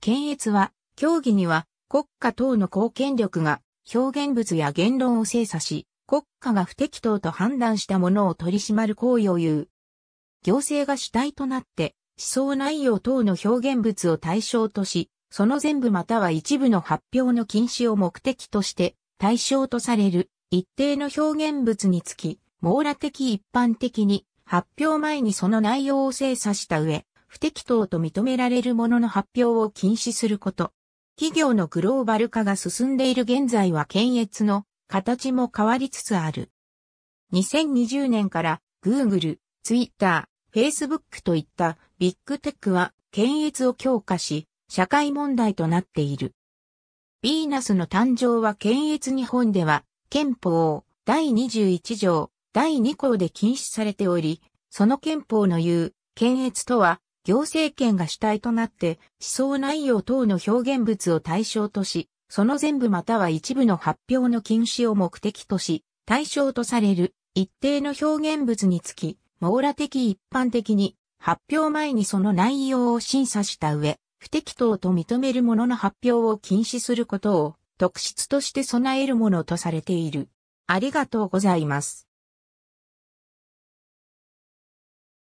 検閲は、協議には国家等の貢献力が表現物や言論を精査し、国家が不適当と判断したものを取り締まる行為を言う。行政が主体となって、思想内容等の表現物を対象とし、その全部または一部の発表の禁止を目的として対象とされる一定の表現物につき、網羅的一般的に発表前にその内容を精査した上、不適当と認められるものの発表を禁止すること。企業のグローバル化が進んでいる現在は検閲の形も変わりつつある。2020年から Google、Twitter、Facebook といったビッグテックは検閲を強化し、社会問題となっている。ビーナスの誕生は検閲日本では憲法第21条第2項で禁止されており、その憲法の言う検閲とは行政権が主体となって、思想内容等の表現物を対象とし、その全部または一部の発表の禁止を目的とし、対象とされる一定の表現物につき、網羅的一般的に発表前にその内容を審査した上、不適当と認めるものの発表を禁止することを特質として備えるものとされている。ありがとうございます。